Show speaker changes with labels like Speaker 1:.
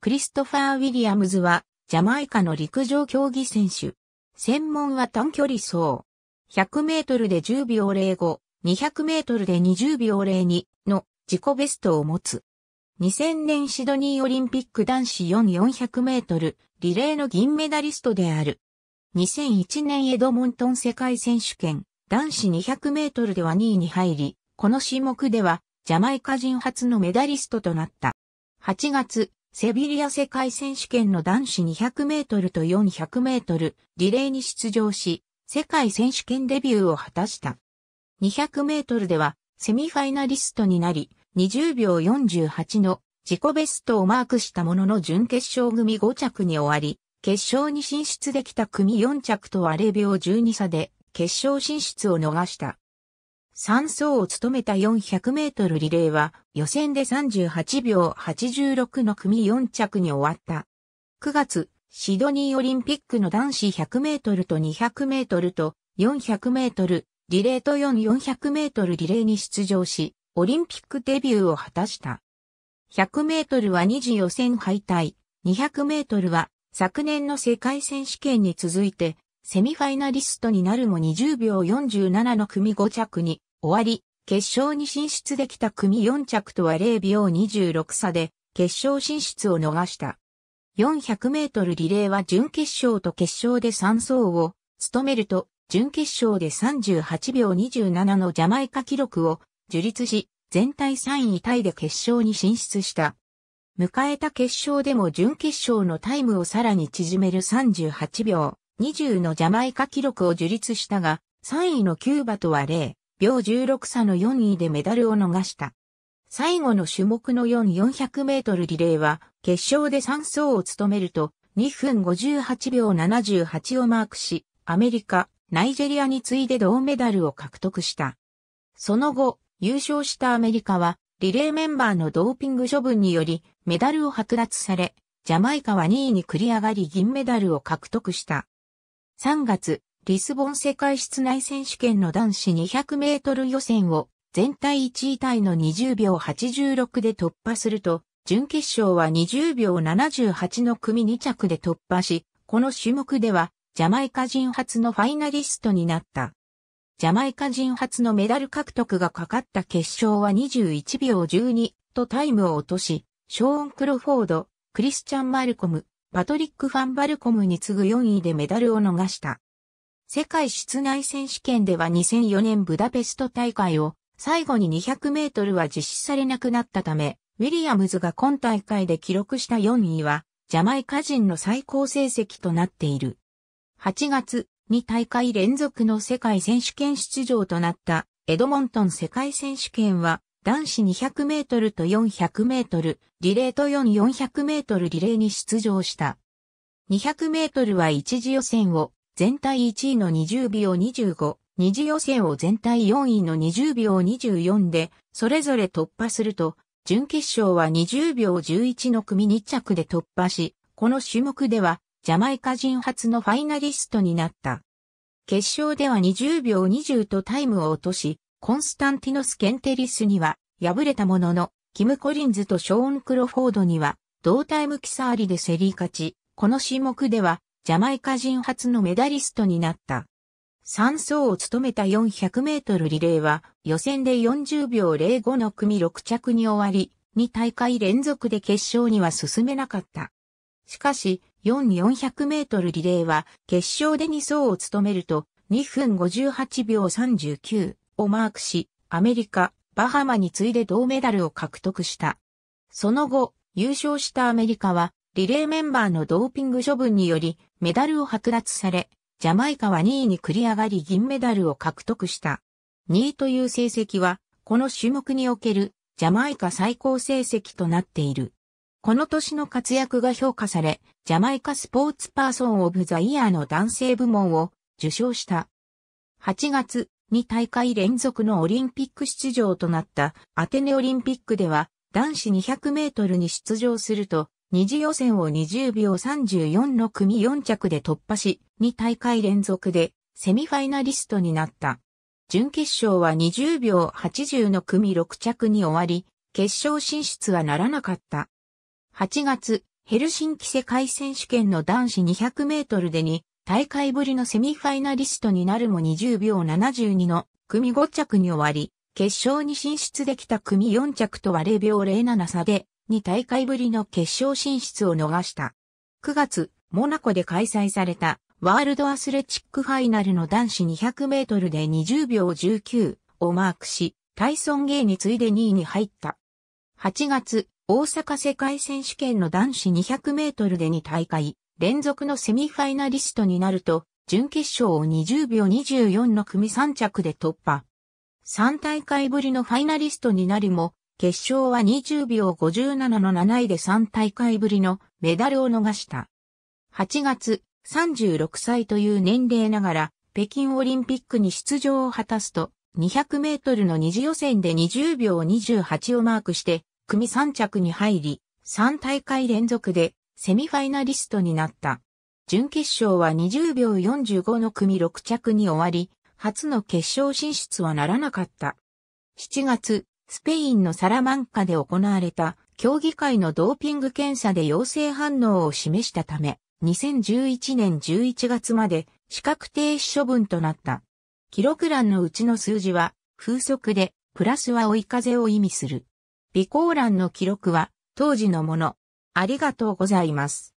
Speaker 1: クリストファー・ウィリアムズは、ジャマイカの陸上競技選手。専門は短距離走。100メートルで10秒05、200メートルで20秒02の自己ベストを持つ。2000年シドニーオリンピック男子4400メートルリレーの銀メダリストである。2001年エドモントン世界選手権男子200メートルでは2位に入り、この種目ではジャマイカ人初のメダリストとなった。8月、セビリア世界選手権の男子200メートルと400メートルリレーに出場し、世界選手権デビューを果たした。200メートルではセミファイナリストになり、20秒48の自己ベストをマークしたものの準決勝組5着に終わり、決勝に進出できた組4着とはれ秒12差で決勝進出を逃した。3走を務めた400メートルリレーは予選で38秒86の組4着に終わった。9月、シドニーオリンピックの男子100メートルと200メートルと400メートルリレーと4400メートルリレーに出場し、オリンピックデビューを果たした。100メートルは2次予選敗退、200メートルは昨年の世界選手権に続いてセミファイナリストになるも20秒47の組5着に終わり、決勝に進出できた組4着とは0秒26差で、決勝進出を逃した。400メートルリレーは準決勝と決勝で3走を務めると、準決勝で38秒27のジャマイカ記録を樹立し、全体3位タイで決勝に進出した。迎えた決勝でも準決勝のタイムをさらに縮める38秒20のジャマイカ記録を樹立したが、3位のキューバとは0秒16差の4位でメダルを逃した。最後の種目の4400メートルリレーは、決勝で3走を務めると、2分58秒78をマークし、アメリカ、ナイジェリアに次いで銅メダルを獲得した。その後、優勝したアメリカは、リレーメンバーのドーピング処分により、メダルを剥奪され、ジャマイカは2位に繰り上がり銀メダルを獲得した。3月、リスボン世界室内選手権の男子200メートル予選を全体1位タイの20秒86で突破すると、準決勝は20秒78の組2着で突破し、この種目ではジャマイカ人初のファイナリストになった。ジャマイカ人初のメダル獲得がかかった決勝は21秒12とタイムを落とし、ショーン・クロフォード、クリスチャン・マルコム、パトリック・ファン・バルコムに次ぐ4位でメダルを逃した。世界室内選手権では2004年ブダペスト大会を最後に200メートルは実施されなくなったため、ウィリアムズが今大会で記録した4位は、ジャマイカ人の最高成績となっている。8月に大会連続の世界選手権出場となったエドモントン世界選手権は男子200メートルと400メートル、リレーと4 400メートルリレーに出場した。200メートルは一次予選を全体1位の20秒25、二次予選を全体4位の20秒24で、それぞれ突破すると、準決勝は20秒11の組2着で突破し、この種目では、ジャマイカ人初のファイナリストになった。決勝では20秒20とタイムを落とし、コンスタンティノス・ケンテリスには敗れたものの、キム・コリンズとショーン・クロフォードには同タイムキサーリで競り勝ち、この種目ではジャマイカ人初のメダリストになった。3走を務めた400メートルリレーは予選で40秒05の組6着に終わり、2大会連続で決勝には進めなかった。しかし、4400メートルリレーは決勝で2走を務めると2分58秒39をマークし、アメリカ、バハマに次いで銅メダルを獲得した。その後、優勝したアメリカはリレーメンバーのドーピング処分によりメダルを剥奪され、ジャマイカは2位に繰り上がり銀メダルを獲得した。2位という成績は、この種目におけるジャマイカ最高成績となっている。この年の活躍が評価され、ジャマイカスポーツパーソン・オブ・ザ・イヤーの男性部門を受賞した。8月に大会連続のオリンピック出場となったアテネオリンピックでは男子200メートルに出場すると二次予選を20秒34の組4着で突破し、2大会連続でセミファイナリストになった。準決勝は20秒80の組6着に終わり、決勝進出はならなかった。8月、ヘルシンキ世界選手権の男子200メートルでに、大会ぶりのセミファイナリストになるも20秒72の組5着に終わり、決勝に進出できた組4着とは0秒07差で2大会ぶりの決勝進出を逃した。9月、モナコで開催されたワールドアスレチックファイナルの男子200メートルで20秒19をマークし、タイソン・ゲイに次いで2位に入った。8月、大阪世界選手権の男子200メートルで2大会、連続のセミファイナリストになると、準決勝を20秒24の組3着で突破。3大会ぶりのファイナリストになるも、決勝は20秒57の7位で3大会ぶりのメダルを逃した。8月、36歳という年齢ながら、北京オリンピックに出場を果たすと、200メートルの二次予選で20秒28をマークして、組3着に入り、3大会連続でセミファイナリストになった。準決勝は20秒45の組6着に終わり、初の決勝進出はならなかった。7月、スペインのサラマンカで行われた競技会のドーピング検査で陽性反応を示したため、2011年11月まで資格停止処分となった。記録欄のうちの数字は風速で、プラスは追い風を意味する。備考欄の記録は当時のもの。ありがとうございます。